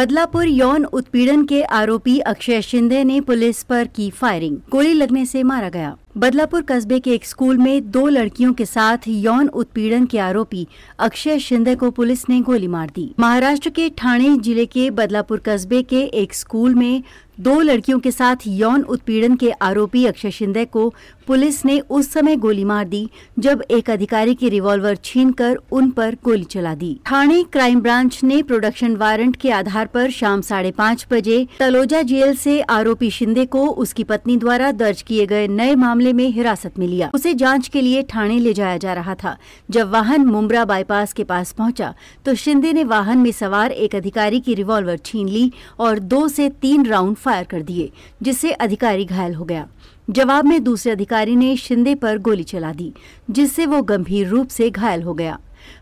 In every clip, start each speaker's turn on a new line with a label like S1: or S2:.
S1: बदलापुर यौन उत्पीड़न के आरोपी अक्षय शिंदे ने पुलिस पर की फायरिंग गोली लगने से मारा गया बदलापुर कस्बे के एक स्कूल में दो लड़कियों के साथ यौन उत्पीड़न के आरोपी अक्षय शिंदे को पुलिस ने गोली मार दी महाराष्ट्र के ठाणे जिले के बदलापुर कस्बे के एक स्कूल में दो लड़कियों के साथ यौन उत्पीड़न के आरोपी अक्षय शिंदे को पुलिस ने उस समय गोली मार दी जब एक अधिकारी की रिवॉल्वर छीन कर उन पर गोली चला दी थाने क्राइम ब्रांच ने प्रोडक्शन वारंट के आधार पर शाम साढ़े पाँच बजे तलोजा जेल से आरोपी शिंदे को उसकी पत्नी द्वारा दर्ज किए गए नए मामले मामले में हिरासत में लिया उसे जांच के लिए थाने ले जाया जा रहा था जब वाहन मुमरा बाईपास के पास पहुंचा तो शिंदे ने वाहन में सवार एक अधिकारी की रिवॉल्वर छीन ली और दो से तीन राउंड फायर कर दिए जिससे अधिकारी घायल हो गया जवाब में दूसरे अधिकारी ने शिंदे पर गोली चला दी जिससे वो गंभीर रूप से घायल हो गया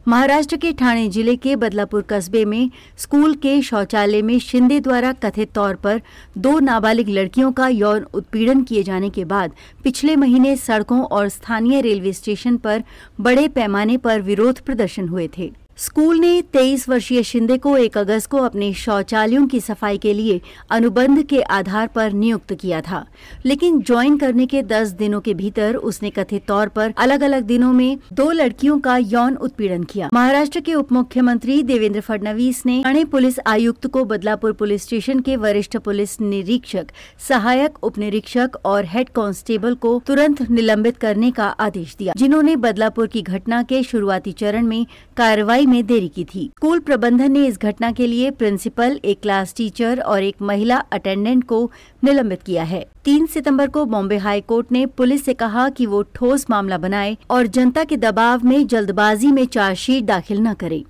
S1: महाराष्ट्र के ठाणे जिले के बदलापुर कस्बे में स्कूल के शौचालय में शिंदे द्वारा कथित तौर पर दो नाबालिग लड़कियों का यौन उत्पीड़न किए जाने के बाद पिछले महीने सड़कों और स्थानीय रेलवे स्टेशन पर बड़े पैमाने पर विरोध प्रदर्शन हुए थे स्कूल ने 23 वर्षीय शिंदे को 1 अगस्त को अपने शौचालयों की सफाई के लिए अनुबंध के आधार पर नियुक्त किया था लेकिन ज्वाइन करने के 10 दिनों के भीतर उसने कथित तौर पर अलग अलग दिनों में दो लड़कियों का यौन उत्पीड़न किया महाराष्ट्र के उप मुख्यमंत्री देवेंद्र फडणवीस ने अणे पुलिस आयुक्त को बदलापुर पुलिस स्टेशन के वरिष्ठ पुलिस निरीक्षक सहायक उप निरीक्षक और हेड कांस्टेबल को तुरंत निलंबित करने का आदेश दिया जिन्होंने बदलापुर की घटना के शुरुआती चरण में कार्रवाई में देरी की थी स्कूल प्रबंधन ने इस घटना के लिए प्रिंसिपल एक क्लास टीचर और एक महिला अटेंडेंट को निलंबित किया है तीन सितंबर को बॉम्बे हाई कोर्ट ने पुलिस से कहा कि वो ठोस मामला बनाए और जनता के दबाव में जल्दबाजी में चार्जशीट दाखिल न करे